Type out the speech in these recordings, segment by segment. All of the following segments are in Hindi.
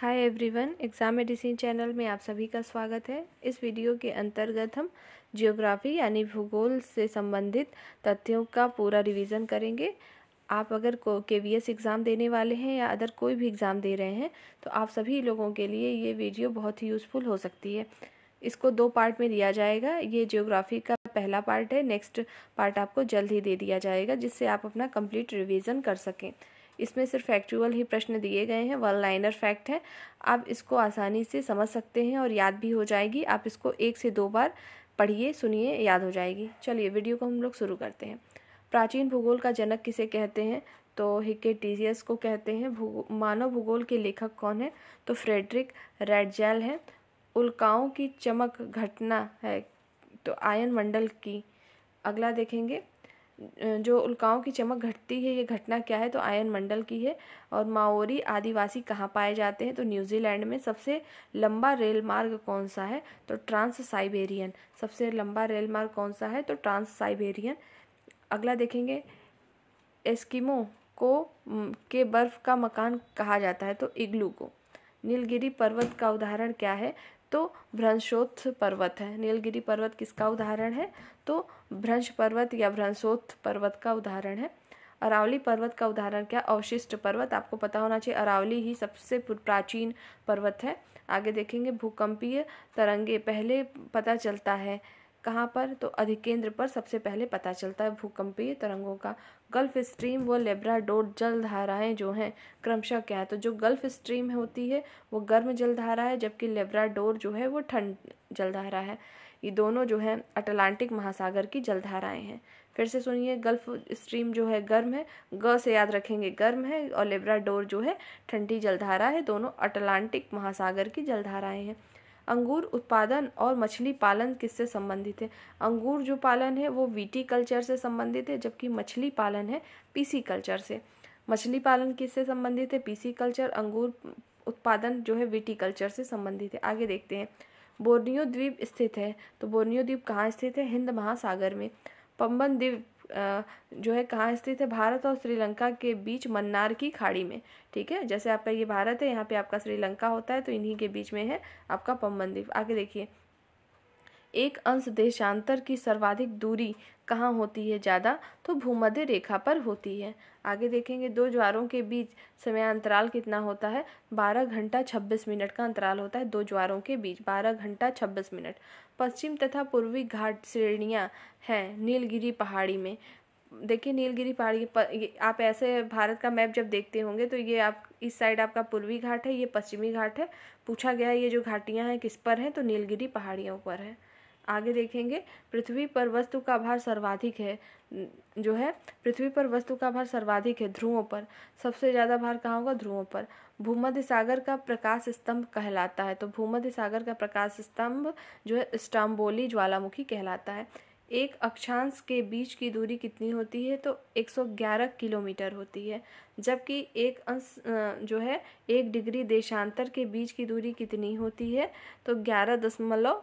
हाय एवरीवन एग्ज़ाम मेडिसिन चैनल में आप सभी का स्वागत है इस वीडियो के अंतर्गत हम जियोग्राफी यानी भूगोल से संबंधित तथ्यों का पूरा रिवीजन करेंगे आप अगर को के वी एस एग्ज़ाम देने वाले हैं या अदर कोई भी एग्ज़ाम दे रहे हैं तो आप सभी लोगों के लिए ये वीडियो बहुत ही यूज़फुल हो सकती है इसको दो पार्ट में दिया जाएगा ये जियोग्राफी का पहला पार्ट है नेक्स्ट पार्ट आपको जल्द ही दे दिया जाएगा जिससे आप अपना कंप्लीट रिवीजन कर सकें इसमें सिर्फ फैक्चुअल ही प्रश्न दिए गए हैं वन लाइनर फैक्ट है आप इसको आसानी से समझ सकते हैं और याद भी हो जाएगी आप इसको एक से दो बार पढ़िए सुनिए याद हो जाएगी चलिए वीडियो को हम लोग शुरू करते हैं प्राचीन भूगोल का जनक किसे कहते हैं तो हिके टीजियस को कहते हैं भूगो मानव भूगोल के लेखक कौन है तो फ्रेडरिक रेडजेल है उल्काओं की चमक घटना है तो आयन मंडल की अगला देखेंगे जो उल्काओं की चमक घटती है ये घटना क्या है तो आयन मंडल की है और माओरी आदिवासी कहाँ पाए जाते हैं तो न्यूजीलैंड में सबसे लंबा रेल मार्ग कौन सा है तो ट्रांस साइबेरियन सबसे लंबा रेल मार्ग कौन सा है तो ट्रांस साइबेरियन अगला देखेंगे एस्किमो को के बर्फ का मकान कहा जाता है तो इग्लू को नीलगिरी पर्वत का उदाहरण क्या है तो भ्रंशोत्थ पर्वत है नीलगिरी पर्वत किसका उदाहरण है तो भ्रंश पर्वत या भ्रंशोत्थ पर्वत का उदाहरण है अरावली पर्वत का उदाहरण क्या अवशिष्ट पर्वत आपको पता होना चाहिए अरावली ही सबसे प्राचीन पर्वत है आगे देखेंगे भूकंपीय तरंगे पहले पता चलता है कहाँ पर तो अधिकेंद्र पर सबसे पहले पता चलता है भूकंपीय तरंगों का गल्फ स्ट्रीम व लेब्राडोर जल धाराएँ जो हैं क्रमशः क्या है तो जो गल्फ स्ट्रीम होती है वो गर्म जल धारा है जबकि लेब्राडोर जो है वो ठंड जल धारा है ये दोनों जो हैं अटलांटिक महासागर की जलधाराएं हैं फिर से सुनिए गल्फ स्ट्रीम जो है गर्म है ग से याद रखेंगे गर्म है और लेब्राडोर जो है ठंडी जलधारा है दोनों अटलांटिक महासागर की जलधाराएं हैं अंगूर उत्पादन और मछली पालन किससे संबंधित है अंगूर जो पालन है वो वीटी कल्चर से संबंधित है जबकि मछली पालन है पीसी कल्चर से मछली पालन किससे संबंधित है पीसी कल्चर अंगूर उत्पादन जो है वीटी कल्चर से संबंधित है आगे देखते हैं बोर्नियो द्वीप स्थित है तो बोर्नियो द्वीप कहाँ स्थित है हिंद महासागर में पम्बन द्वीप जो है कहाँ स्थित है भारत और श्रीलंका के बीच मन्नार की खाड़ी में ठीक है जैसे आपका ये भारत है यहाँ पे आपका श्रीलंका होता है तो इन्हीं के बीच में है आपका द्वीप आगे देखिए एक अंश देशांतर की सर्वाधिक दूरी कहाँ होती है ज़्यादा तो भूमध्य रेखा पर होती है आगे देखेंगे दो ज्वारों के बीच समय अंतराल कितना होता है बारह घंटा छब्बीस मिनट का अंतराल होता है दो ज्वारों के बीच बारह घंटा छब्बीस मिनट पश्चिम तथा पूर्वी घाट श्रेणियाँ हैं नीलगिरी पहाड़ी में देखिए नीलगिरी पहाड़ी पर, आप ऐसे भारत का मैप जब देखते होंगे तो ये आप इस साइड आपका पूर्वी घाट है ये पश्चिमी घाट है पूछा गया है ये जो घाटियाँ हैं किस पर हैं तो नीलगिरी पहाड़ियों पर है आगे देखेंगे पृथ्वी पर वस्तु का भार सर्वाधिक है जो है पृथ्वी पर वस्तु का भार सर्वाधिक है ध्रुवों पर सबसे ज़्यादा भार कहाँ होगा ध्रुवों पर भूमध्य सागर का प्रकाश स्तंभ कहलाता है तो भूमध्य सागर का प्रकाश स्तंभ जो है स्टाम्बोली ज्वालामुखी कहलाता है एक अक्षांश के बीच की दूरी कितनी होती है तो 111 किलोमीटर होती है जबकि एक अंश जो है एक डिग्री देशांतर के बीच की दूरी कितनी होती है तो ग्यारह दशमलव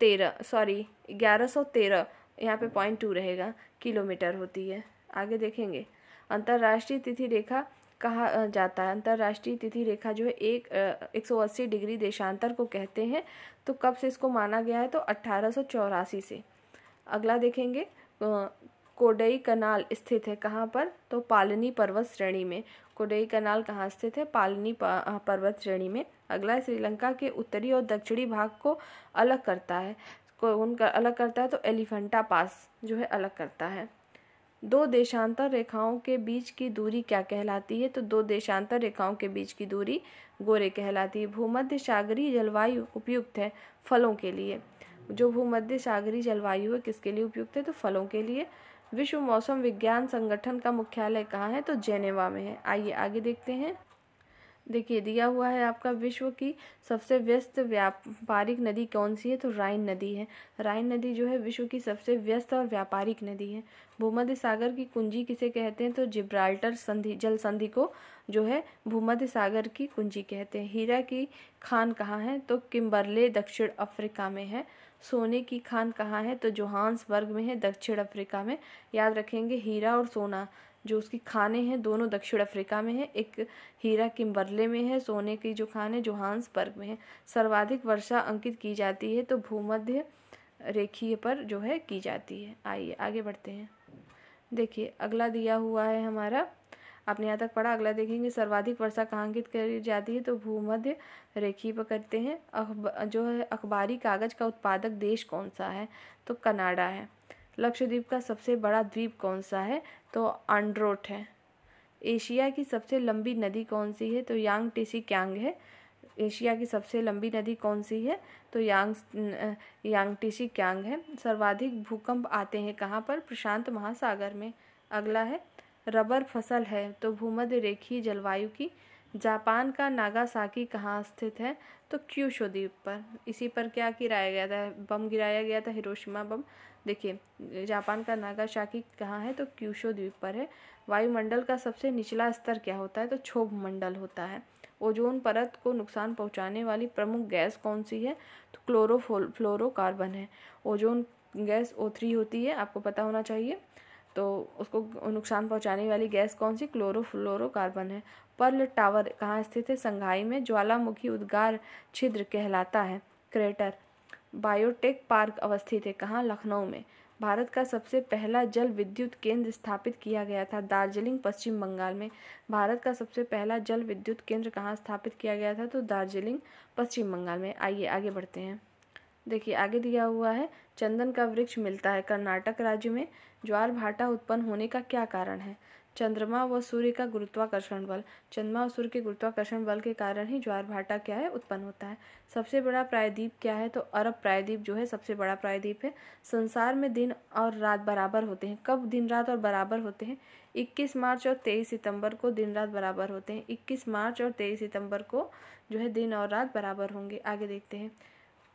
तेरह सॉरी ग्यारह सौ तेरह यहाँ पे पॉइंट टू रहेगा किलोमीटर होती है आगे देखेंगे अंतर्राष्ट्रीय तिथि रेखा कहा जाता है अंतर्राष्ट्रीय तिथि रेखा जो है एक एक सौ अस्सी डिग्री देशांतर को कहते हैं तो कब से इसको माना गया है तो अट्ठारह सौ चौरासी से अगला देखेंगे कोडई कनाल स्थित है कहाँ पर तो पालनी पर्वत श्रेणी में कोडई कनाल कहाँ स्थित है पालनी पर्वत श्रेणी में अगला श्रीलंका के उत्तरी और दक्षिणी भाग को अलग करता है को उनका अलग करता है तो एलिफेंटा पास जो है अलग करता है दो देशांतर रेखाओं के बीच की दूरी क्या कहलाती है तो दो देशांतर रेखाओं के बीच की दूरी गोरे कहलाती है भूमध्य सागरीय जलवायु उपयुक्त है फलों के लिए जो भूमध्य सागरी जलवायु है किसके लिए उपयुक्त है तो फलों के लिए विश्व मौसम विज्ञान संगठन का मुख्यालय कहाँ है तो जेनेवा में है आइए आगे देखते हैं देखिए दिया हुआ है आपका विश्व की सबसे व्यस्त व्यापारिक नदी कौन सी है तो राइन नदी है राइन नदी जो है विश्व की सबसे व्यस्त और व्यापारिक नदी है भूमध्य सागर की कुंजी किसे कहते हैं तो जिब्राल्टर संधि जल संधि को जो है भूमध्य सागर की कुंजी कहते हैं हीरा की खान कहाँ है तो किम्बरले दक्षिण अफ्रीका में है सोने की खान कहाँ है तो जोहान्सबर्ग में है दक्षिण अफ्रीका में याद रखेंगे हीरा और सोना जो उसकी खाने हैं दोनों दक्षिण अफ्रीका में है एक हीरा किम्बरले में है सोने की जो खान है जोहान्सबर्ग में है सर्वाधिक वर्षा अंकित की जाती है तो भूमध्य रेखीय पर जो है की जाती है आइए आगे बढ़ते हैं देखिए अगला दिया हुआ है हमारा आपने यहाँ तक पढ़ा अगला देखेंगे सर्वाधिक वर्षा कहाँ अंकित करी जाती है तो भूमध्य रेखी पर करते हैं जो है अखबारी कागज़ का उत्पादक देश कौन सा है तो कनाडा है लक्षद्वीप का सबसे बड़ा द्वीप कौन सा है तो आंड्रोट है एशिया की सबसे लंबी नदी कौन सी है तो यांग टेसी क्यांग है एशिया की सबसे लंबी नदी कौन सी है तो यांग यांगटिशी क्यांग है सर्वाधिक भूकंप आते हैं कहाँ पर प्रशांत महासागर में अगला है रबर फसल है तो भूमध्य रेखीय जलवायु की जापान का नागासाकी कहाँ स्थित है तो क्यूशो द्वीप पर इसी पर क्या गिराया गया था बम गिराया गया था हिरोशिमा बम देखिए जापान का नागासाकी कहाँ है तो क्यूशो द्वीप पर है वायुमंडल का सबसे निचला स्तर क्या होता है तो क्षोभ मंडल होता है ओजोन परत को नुकसान पहुंचाने वाली प्रमुख गैस कौन सी है तो क्लोरोफ्लोरोकार्बन है ओजोन गैस ओ थ्री होती है आपको पता होना चाहिए तो उसको नुकसान पहुंचाने वाली गैस कौन सी क्लोरो कार्बन है पर्ल टावर कहाँ स्थित है संघाई में ज्वालामुखी उद्गार छिद्र कहलाता है क्रेटर बायोटेक पार्क अवस्थित है कहाँ लखनऊ में भारत का सबसे पहला जल विद्युत केंद्र स्थापित किया गया था दार्जिलिंग पश्चिम बंगाल में भारत का सबसे पहला जल विद्युत केंद्र कहाँ स्थापित किया गया था तो दार्जिलिंग पश्चिम बंगाल में आइए आगे बढ़ते हैं देखिए आगे दिया हुआ है चंदन का वृक्ष मिलता है कर्नाटक राज्य में ज्वार भाटा उत्पन्न होने का क्या कारण है चंद्रमा व सूर्य का गुरुत्वाकर्षण बल चंद्रमा और सूर्य के गुरुत्वाकर्षण बल के कारण ही ज्वार भाटा क्या है उत्पन्न होता है सबसे बड़ा प्रायद्वीप क्या है तो अरब प्रायद्वीप जो है सबसे बड़ा प्रायद्वीप है संसार में दिन और रात बराबर होते हैं कब दिन रात और बराबर होते हैं 21 मार्च और 23 सितंबर को दिन रात बराबर होते हैं 21 मार्च और 23 सितंबर को जो है दिन और रात बराबर होंगे आगे देखते हैं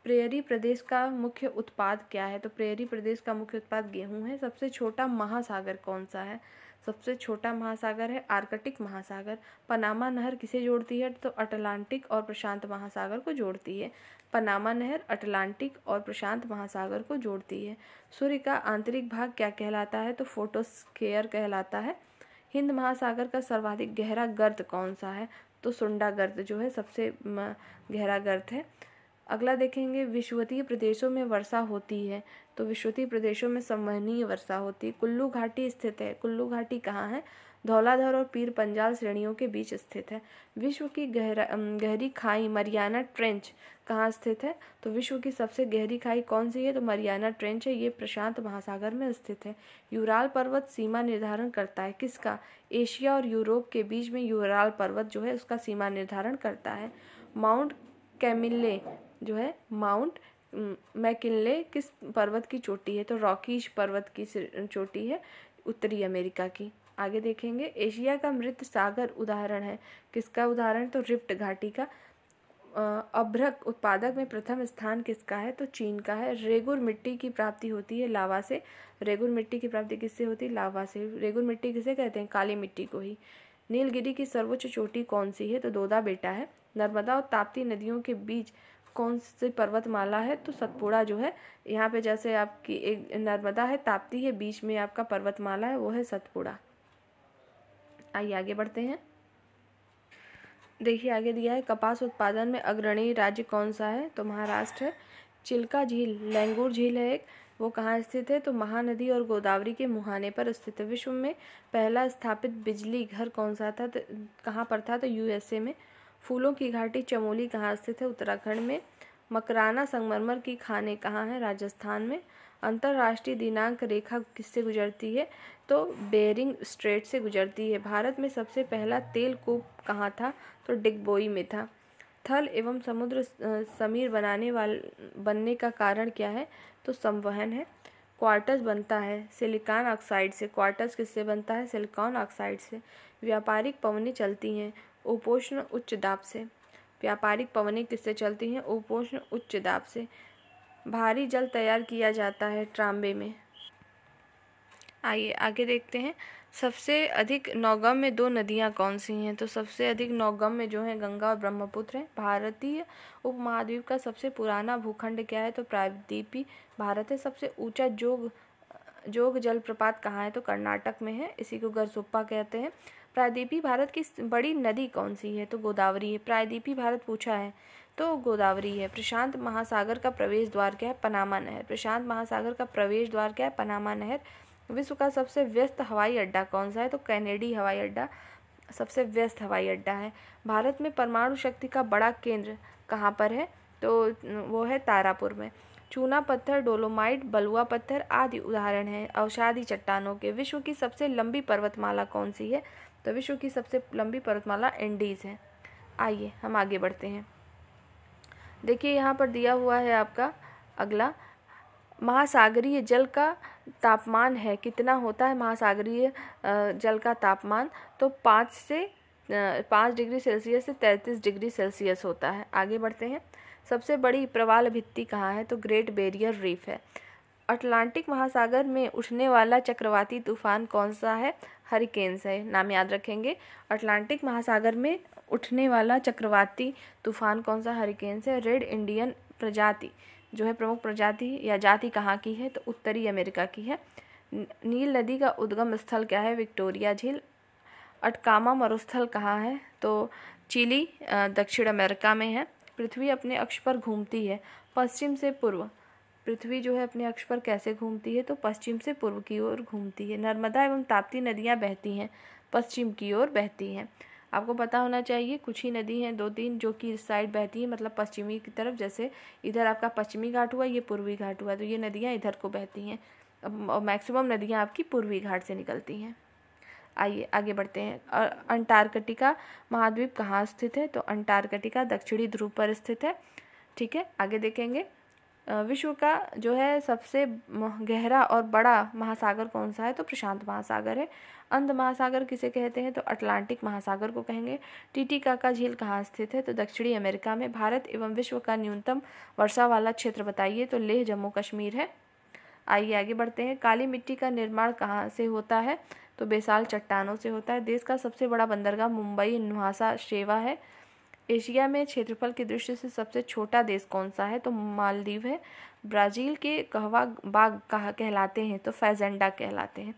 प्रेयरी प्रदेश का मुख्य उत्पाद क्या है तो प्रेयरी प्रदेश का मुख्य उत्पाद गेहूं है सबसे छोटा महासागर कौन सा है सबसे छोटा महासागर है आर्कटिक महासागर पनामा नहर किसे जोड़ती है तो अटलांटिक और प्रशांत महासागर को जोड़ती है पनामा नहर अटलांटिक और प्रशांत महासागर को जोड़ती है सूर्य का आंतरिक भाग क्या कहलाता है तो फोटोस्केयर कहलाता है हिंद महासागर का सर्वाधिक गहरा गर्त कौन सा है तो सुंडा गर्त जो है सबसे गहरा गर्त है अगला देखेंगे विश्वतीय प्रदेशों में वर्षा होती है तो विश्वतीय प्रदेशों में संवहनीय वर्षा होती है कुल्लू घाटी स्थित है कुल्लू घाटी कहाँ है धौलाधर और पीर पंजाल श्रेणियों के बीच स्थित है विश्व की गहरा गहरी खाई मरियाना ट्रेंच कहाँ स्थित है तो विश्व की सबसे गहरी खाई कौन सी है तो मरियाना ट्रेंच है ये प्रशांत महासागर में स्थित है यूराल पर्वत सीमा निर्धारण करता है किसका एशिया और यूरोप के बीच में यूराल पर्वत जो है उसका सीमा निर्धारण करता है माउंट कैमिले जो है माउंट मैकिनले mm, किस पर्वत की चोटी है तो रॉकीज पर्वत की चोटी है उत्तरी अमेरिका की आगे देखेंगे एशिया का मृत सागर उदाहरण है किसका उदाहरण तो रिफ्ट घाटी का अभ्रक उत्पादक में प्रथम स्थान किसका है तो चीन का है रेगुर मिट्टी की प्राप्ति होती है लावा से रेगुर मिट्टी की प्राप्ति किससे होती है लावा से रेगुर मिट्टी किसे कहते हैं काली मिट्टी को ही नीलगिरी की सर्वोच्च चोटी कौन सी है तो दोदा बेटा है नर्मदा और ताप्ती नदियों के बीच कौन सी पर्वतमाला है तो सतपुड़ा जो है यहाँ पे जैसे आपकी एक नर्मदा है ताप्ती है बीच में आपका पर्वतमाला है वो है सतपुड़ा आइए आगे बढ़ते हैं देखिए आगे दिया है कपास उत्पादन में अग्रणी राज्य कौन सा है तो महाराष्ट्र है चिल्का झील लैंगूर झील है एक वो कहाँ स्थित है तो महानदी और गोदावरी के मुहाने पर स्थित है विश्व में पहला स्थापित बिजली घर कौन सा था तो कहाँ पर था तो यूएसए में फूलों की घाटी चमोली कहाँ स्थित है उत्तराखंड में मकराना संगमरमर की खाने कहाँ हैं राजस्थान में अंतर्राष्ट्रीय दिनांक रेखा किससे गुजरती है तो बेरिंग स्ट्रेट से गुजरती है भारत में सबसे पहला तेल कूप कहाँ था तो डिगबोई में था थल एवं समुद्र समीर बनाने वाल बनने का कारण क्या है तो संवहन है क्वार्टर्स बनता है सिलिकॉन ऑक्साइड से क्वार्टर्स किससे बनता है सिलिकॉन ऑक्साइड से व्यापारिक पवनें चलती हैं उपोष्ण उच्च दाब से व्यापारिक पवने किससे चलती हैं उपोष्ण उच्च दाब से भारी जल तैयार किया जाता है ट्राम्बे में आइए आगे देखते हैं सबसे अधिक नौगम में दो नदियां कौन सी हैं तो सबसे अधिक नौगम में जो है गंगा और ब्रह्मपुत्र हैं भारतीय उपमहाद्वीप का सबसे पुराना भूखंड क्या है तो प्रायद्वीपी भारत है सबसे ऊंचा जोग जोग जलप्रपात कहाँ है तो कर्नाटक में है इसी को गरसुप्पा कहते हैं प्रायद्वीपी भारत की बड़ी नदी कौन सी है तो गोदावरी है प्रायद्वीपी भारत पूछा है तो गोदावरी है प्रशांत महासागर का प्रवेश द्वार क्या है पनामा नहर प्रशांत महासागर का प्रवेश द्वार क्या है पनामा नहर विश्व का सबसे व्यस्त हवाई अड्डा कौन सा है तो कैनेडी हवाई अड्डा सबसे व्यस्त हवाई अड्डा है भारत में परमाणु शक्ति का बड़ा केंद्र कहाँ पर है तो वो है तारापुर में चूना पत्थर डोलोमाइट बलुआ पत्थर आदि उदाहरण हैं अवसादी चट्टानों के विश्व की सबसे लंबी पर्वतमाला कौन सी है तो विश्व की सबसे लंबी पर्वतमाला एंडीज है आइए हम आगे बढ़ते हैं देखिए यहाँ पर दिया हुआ है आपका अगला महासागरीय जल का तापमान है कितना होता है महासागरीय जल का तापमान तो पाँच से पाँच डिग्री सेल्सियस से तैंतीस डिग्री सेल्सियस होता है आगे बढ़ते हैं सबसे बड़ी प्रवाल भित्ति कहाँ है तो ग्रेट बैरियर रीफ है अटलांटिक महासागर में उठने वाला चक्रवाती तूफान कौन सा है हरिकेन्स है नाम याद रखेंगे अटलांटिक महासागर में उठने वाला चक्रवाती तूफान कौन सा हरिकेन्स है रेड इंडियन प्रजाति जो है प्रमुख प्रजाति या जाति कहाँ की है तो उत्तरी अमेरिका की है नील नदी का उद्गम स्थल क्या है विक्टोरिया झील अटकामा मरुस्थल कहाँ है तो चिली दक्षिण अमेरिका में है पृथ्वी अपने अक्ष पर घूमती है पश्चिम से पूर्व पृथ्वी जो है अपने अक्ष पर कैसे घूमती है तो पश्चिम से पूर्व की ओर घूमती है नर्मदा एवं ताप्ती नदियाँ बहती हैं पश्चिम की ओर बहती हैं आपको पता होना चाहिए कुछ ही नदी हैं दो तीन जो कि इस साइड बहती हैं मतलब पश्चिमी की तरफ जैसे इधर आपका पश्चिमी घाट हुआ ये पूर्वी घाट हुआ तो ये नदियाँ इधर को बहती हैं और मैक्सिमम नदियाँ आपकी पूर्वी घाट से निकलती हैं आइए आगे बढ़ते हैं और अंटार्कटिका महाद्वीप कहाँ स्थित है तो अंटार्कटिका दक्षिणी ध्रुव पर स्थित है ठीक है आगे देखेंगे विश्व का जो है सबसे गहरा और बड़ा महासागर कौन सा है तो प्रशांत महासागर है अंध महासागर किसे कहते हैं तो अटलांटिक महासागर को कहेंगे का झील कहाँ स्थित है तो दक्षिणी अमेरिका में भारत एवं विश्व का न्यूनतम वर्षा वाला क्षेत्र बताइए तो लेह जम्मू कश्मीर है आइए आगे बढ़ते हैं काली मिट्टी का निर्माण कहाँ से होता है तो बेसाल चट्टानों से होता है देश का सबसे बड़ा बंदरगाह मुंबई नुहासा शेवा है एशिया में क्षेत्रफल की दृष्टि से सबसे छोटा देश कौन सा है तो मालदीव है ब्राज़ील के कहवा बाग कहा कहलाते हैं तो फैजेंडा कहलाते हैं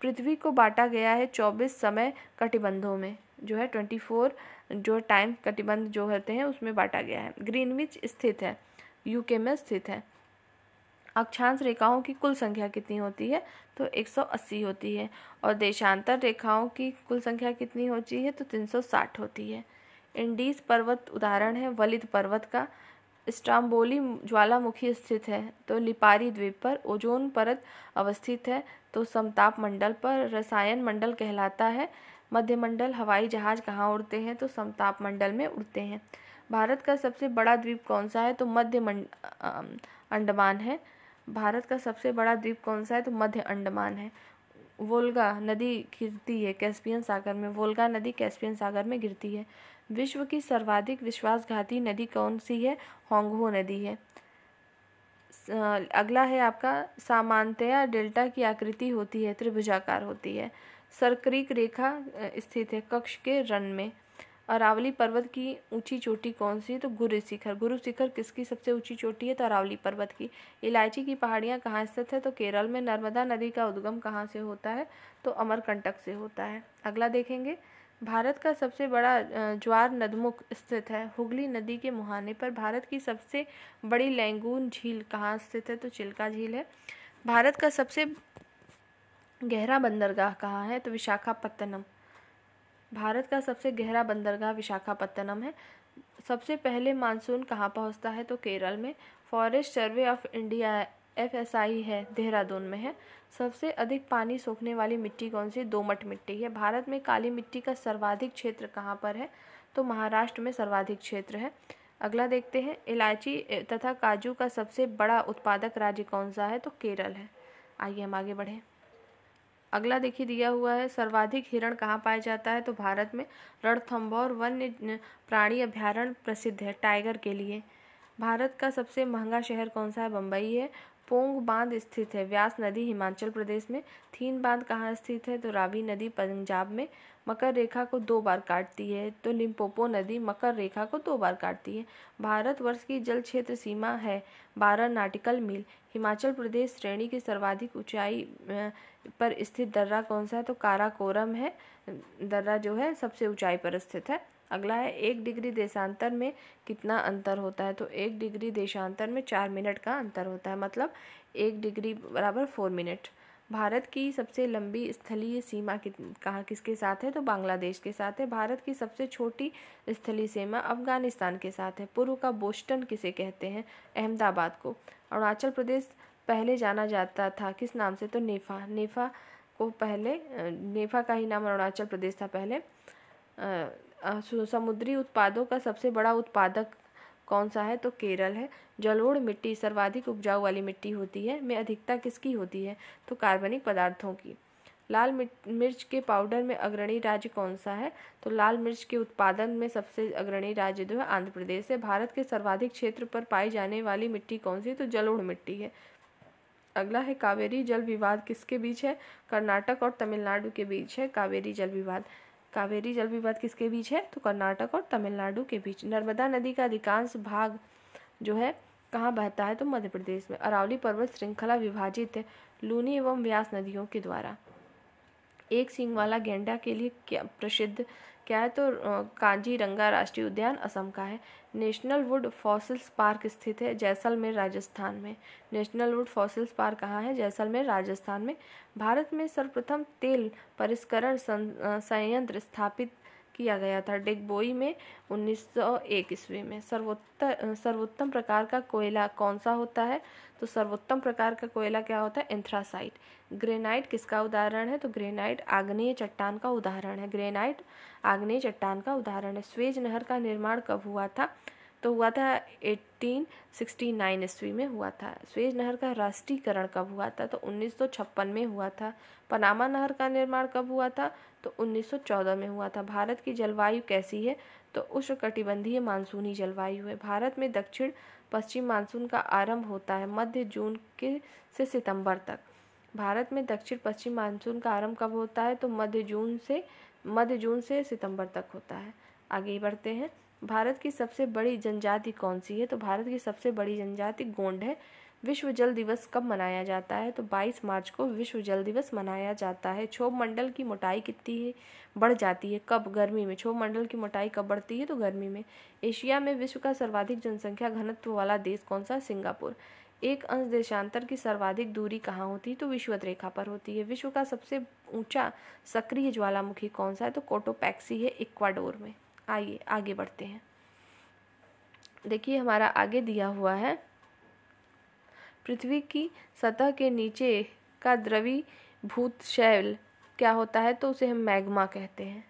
पृथ्वी को बांटा गया है चौबीस समय कटिबंधों में जो है ट्वेंटी फोर जो टाइम कटिबंध जो होते हैं उसमें बांटा गया है ग्रीनविच स्थित है यूके में स्थित है अक्षांश रेखाओं की कुल संख्या कितनी होती है तो 180 होती है और देशांतर रेखाओं की कुल संख्या कितनी होती है तो 360 होती है इंडीज़ पर्वत उदाहरण है वलिद पर्वत का स्टाम्बोली ज्वालामुखी स्थित है तो लिपारी द्वीप पर ओजोन परत अवस्थित है तो समताप मंडल पर रसायन मंडल कहलाता है मध्यमंडल हवाई जहाज कहाँ उड़ते हैं तो समताप मंडल में उड़ते हैं भारत का सबसे बड़ा द्वीप कौन सा है तो मध्य अंडमान है भारत का सबसे बड़ा द्वीप कौन सा है तो मध्य अंडमान है वोल्गा नदी गिरती है कैस्पियन सागर में वोल्गा नदी कैस्पियन सागर में गिरती है विश्व की सर्वाधिक विश्वासघाती नदी कौन सी है होंगहो नदी है अगला है आपका सामानतया डेल्टा की आकृति होती है त्रिभुजाकार होती है सरक्रीक रेखा स्थित है कक्ष के रन में अरावली पर्वत की ऊंची चोटी कौन सी है तो गुरु शिखर गुरु शिखर किसकी सबसे ऊंची चोटी है तो अरावली पर्वत की इलायची की पहाड़ियाँ कहाँ स्थित है तो केरल में नर्मदा नदी का उद्गम कहाँ से होता है तो अमरकंटक से होता है अगला देखेंगे भारत का सबसे बड़ा ज्वार नदमुख स्थित है हुगली नदी के मुहाने पर भारत की सबसे बड़ी लैंगून झील कहाँ स्थित है तो चिल्का झील है भारत का सबसे गहरा बंदरगाह कहाँ है तो विशाखापत्तनम भारत का सबसे गहरा बंदरगाह विशाखापत्तनम है सबसे पहले मानसून कहाँ पहुँचता है तो केरल में forest survey of India F S I है देहरादून में है सबसे अधिक पानी सोखने वाली मिट्टी कौन सी दोमट मिट्टी है भारत में काली मिट्टी का सर्वाधिक क्षेत्र कहाँ पर है तो महाराष्ट्र में सर्वाधिक क्षेत्र है अगला देखते हैं इलायची तथा काजू का सबसे बड़ा उत्पादक राज्य कौन सा है तो केरल है आइए हम आगे बढ़ें अगला देखिए दिया हुआ है सर्वाधिक हिरण कहाँ पाया जाता है तो भारत में रणथम्भौर वन्य प्राणी अभ्यारण्य प्रसिद्ध है टाइगर के लिए भारत का सबसे महंगा शहर कौन सा है बम्बई है पोंग बांध स्थित है व्यास नदी हिमाचल प्रदेश में थीन बांध कहाँ स्थित है तो रावी नदी पंजाब में मकर रेखा को दो बार काटती है तो लिम्पोपो नदी मकर रेखा को दो बार काटती है भारत वर्ष की जल क्षेत्र सीमा है बारह नाटिकल मील हिमाचल प्रदेश श्रेणी की सर्वाधिक ऊंचाई पर स्थित दर्रा कौन सा है तो काराकोरम है दर्रा जो है सबसे ऊंचाई पर स्थित है अगला है एक डिग्री देशांतर में कितना अंतर होता है तो एक डिग्री देशांतर में चार मिनट का अंतर होता है मतलब एक डिग्री बराबर फोर मिनट भारत की सबसे लंबी स्थलीय सीमा कि, कहाँ किसके साथ है तो बांग्लादेश के साथ है भारत की सबसे छोटी स्थलीय सीमा अफगानिस्तान के साथ है पूर्व का बोस्टन किसे कहते हैं अहमदाबाद को अरुणाचल प्रदेश पहले जाना जाता था किस नाम से तो नेफा नेफा को पहले नेफा का ही नाम अरुणाचल प्रदेश था पहले समुद्री उत्पादों का सबसे बड़ा उत्पादक कौन सा है तो केरल है जलोढ़ मिट्टी सर्वाधिक उपजाऊ वाली मिट्टी होती है में अधिकता किसकी होती है तो कार्बनिक पदार्थों की लाल मिर्च के पाउडर में अग्रणी राज्य कौन सा है तो लाल मिर्च के उत्पादन में सबसे अग्रणी राज्य जो है आंध्र प्रदेश है भारत के सर्वाधिक क्षेत्र पर पाई जाने वाली मिट्टी कौन सी तो जलोढ़ मिट्टी है अगला है कावेरी जल विवाद किसके बीच है कर्नाटक और तमिलनाडु के बीच है कावेरी जल विवाद कावेरी जल विवाद किसके बीच है तो कर्नाटक और तमिलनाडु के बीच नर्मदा नदी का अधिकांश भाग जो है कहाँ बहता है तो मध्य प्रदेश में अरावली पर्वत श्रृंखला विभाजित है लूनी एवं व्यास नदियों के द्वारा एक सींग वाला गेंडा के लिए क्या प्रसिद्ध क्या है तो रंगा राष्ट्रीय उद्यान असम का है नेशनल वुड फॉसिल्स पार्क स्थित है जैसलमेर राजस्थान में नेशनल वुड फॉसिल्स पार्क कहाँ है जैसलमेर राजस्थान में भारत में सर्वप्रथम तेल परिष्करण संयंत्र स्थापित किया गया था बोई में 1901 ईस्वी में सर्वोत्तम सर्वोत्तम प्रकार का कोयला कौन सा होता है तो सर्वोत्तम प्रकार का कोयला क्या होता है एंथ्रासाइट ग्रेनाइट किसका उदाहरण है तो ग्रेनाइट आग्नेय चट्टान का उदाहरण है ग्रेनाइट आग्नेय चट्टान का उदाहरण है स्वेज नहर का निर्माण कब हुआ था तो हुआ था 1869 ईस्वी में हुआ था स्वेज नहर का राष्ट्रीयकरण कब हुआ था तो 1956 में हुआ था पनामा नहर का निर्माण कब हुआ था तो 1914 में हुआ था भारत की जलवायु कैसी है तो उष्णकटिबंधीय मानसूनी जलवायु है भारत में दक्षिण पश्चिम मानसून का आरंभ होता है मध्य जून के से सितंबर तक भारत में दक्षिण पश्चिम मानसून का आरंभ कब होता है तो मध्य जून से मध्य जून से सितंबर तक होता है आगे बढ़ते हैं भारत की सबसे बड़ी जनजाति कौन सी है तो भारत की सबसे बड़ी जनजाति गोंड है विश्व जल दिवस कब मनाया जाता है तो 22 मार्च को विश्व जल दिवस मनाया जाता है क्षोभ मंडल की मोटाई कितनी बढ़ जाती है कब गर्मी में क्षोभ मंडल की मोटाई कब बढ़ती है तो गर्मी में एशिया में विश्व का सर्वाधिक जनसंख्या घनत्व वाला देश कौन सा सिंगापुर एक अंश देशांतर की सर्वाधिक दूरी कहाँ होती है तो विश्वत रेखा पर होती है विश्व का सबसे ऊंचा सक्रिय ज्वालामुखी कौन सा है तो कोटोपैक्सी है इक्वाडोर में आइए आगे बढ़ते हैं देखिए हमारा आगे दिया हुआ है पृथ्वी की सतह के नीचे का द्रवी भूत शैल क्या होता है तो उसे हम मैग्मा कहते हैं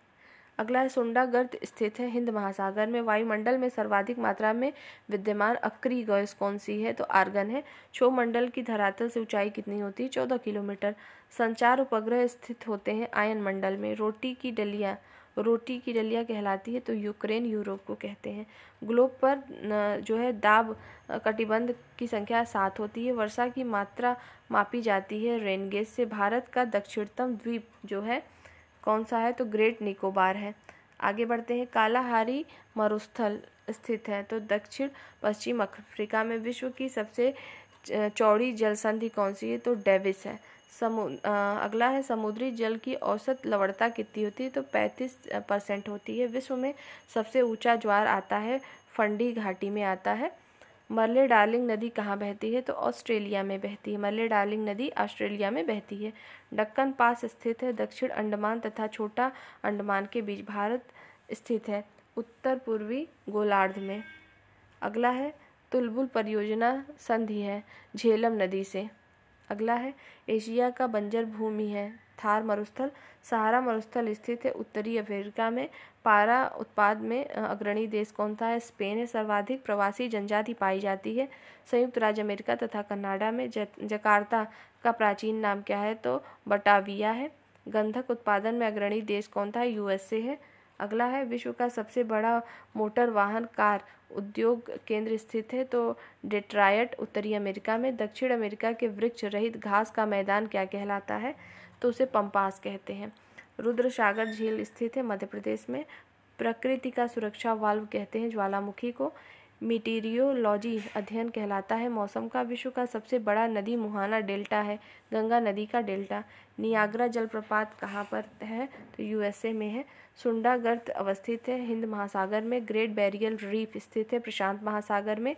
अगला है सुंडा गर्द स्थित है हिंद महासागर में वायुमंडल में सर्वाधिक मात्रा में विद्यमान अक्री गैस कौन सी है तो आर्गन है छो मंडल की धरातल से ऊंचाई कितनी होती है चौदह किलोमीटर संचार उपग्रह स्थित होते हैं आयन मंडल में रोटी की डलिया रोटी की डलिया कहलाती है तो यूक्रेन यूरोप को कहते हैं ग्लोब पर जो है दाब कटिबंध की संख्या सात होती है वर्षा की मात्रा मापी जाती है रेनगेज से भारत का दक्षिणतम द्वीप जो है कौन सा है तो ग्रेट निकोबार है आगे बढ़ते हैं कालाहारी मरुस्थल स्थित है तो दक्षिण पश्चिम अफ्रीका में विश्व की सबसे चौड़ी जलसंधि कौन सी है तो डेविस है समु अगला है समुद्री जल की औसत लवणता कितनी होती है तो 35 परसेंट होती है विश्व में सबसे ऊंचा ज्वार आता है फंडी घाटी में आता है मरले डार्लिंग नदी कहाँ बहती है तो ऑस्ट्रेलिया में बहती है मरले डार्लिंग नदी ऑस्ट्रेलिया में बहती है डक्कन पास स्थित है दक्षिण अंडमान तथा छोटा अंडमान के बीच भारत स्थित है उत्तर पूर्वी गोलार्ध में अगला है तुलबुल परियोजना संधि है झेलम नदी से अगला है एशिया का बंजर भूमि है थार मरुस्थल सहारा मरुस्थल स्थित है उत्तरी अफ्रीका में पारा उत्पाद में अग्रणी देश कौन सा है स्पेन है सर्वाधिक प्रवासी जनजाति पाई जाती है संयुक्त राज्य अमेरिका तथा कनाडा में जकार्ता का प्राचीन नाम क्या है तो बटाविया है गंधक उत्पादन में अग्रणी देश कौन था यूएसए है अगला है विश्व का सबसे बड़ा मोटर वाहन कार उद्योग केंद्र स्थित है तो डेट्रायट उत्तरी अमेरिका में दक्षिण अमेरिका के वृक्ष रहित घास का मैदान क्या कहलाता है तो उसे पंपास कहते हैं रुद्र सागर झील स्थित है मध्य प्रदेश में प्रकृति का सुरक्षा वाल्व कहते हैं ज्वालामुखी को मिटीरियोलॉजी अध्ययन कहलाता है मौसम का विश्व का सबसे बड़ा नदी मुहाना डेल्टा है गंगा नदी का डेल्टा नियाग्रा जलप्रपात कहाँ पर है तो यूएसए में है सुंडा गर्त अवस्थित है हिंद महासागर में ग्रेट बैरियल रीफ स्थित है प्रशांत महासागर में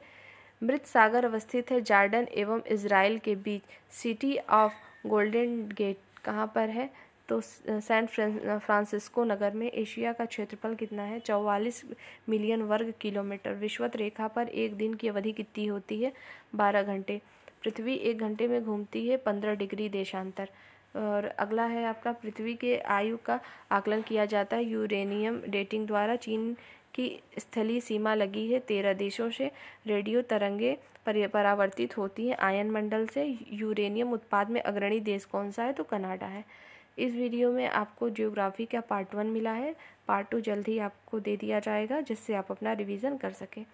मृत सागर अवस्थित है जार्डन एवं इसराइल के बीच सिटी ऑफ गोल्डन गेट कहाँ पर है तो सैन फ्रांसिस्को नगर में एशिया का क्षेत्रफल कितना है चौवालीस मिलियन वर्ग किलोमीटर विश्वत रेखा पर एक दिन की अवधि कितनी होती है बारह घंटे पृथ्वी एक घंटे में घूमती है पंद्रह डिग्री देशांतर और अगला है आपका पृथ्वी के आयु का आकलन किया जाता है यूरेनियम डेटिंग द्वारा चीन की स्थलीय सीमा लगी है तेरह देशों से रेडियो तरंगे परावर्तित होती हैं आयन मंडल से यूरेनियम उत्पाद में अग्रणी देश कौन सा है तो कनाडा है इस वीडियो में आपको जियोग्राफी का पार्ट वन मिला है पार्ट टू जल्द ही आपको दे दिया जाएगा जिससे आप अपना रिवीजन कर सकें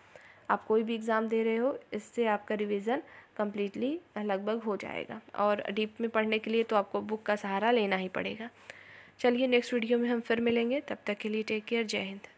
आप कोई भी एग्ज़ाम दे रहे हो इससे आपका रिवीजन कम्प्लीटली लगभग हो जाएगा और डीप में पढ़ने के लिए तो आपको बुक का सहारा लेना ही पड़ेगा चलिए नेक्स्ट वीडियो में हम फिर मिलेंगे तब तक के लिए टेक केयर जय हिंद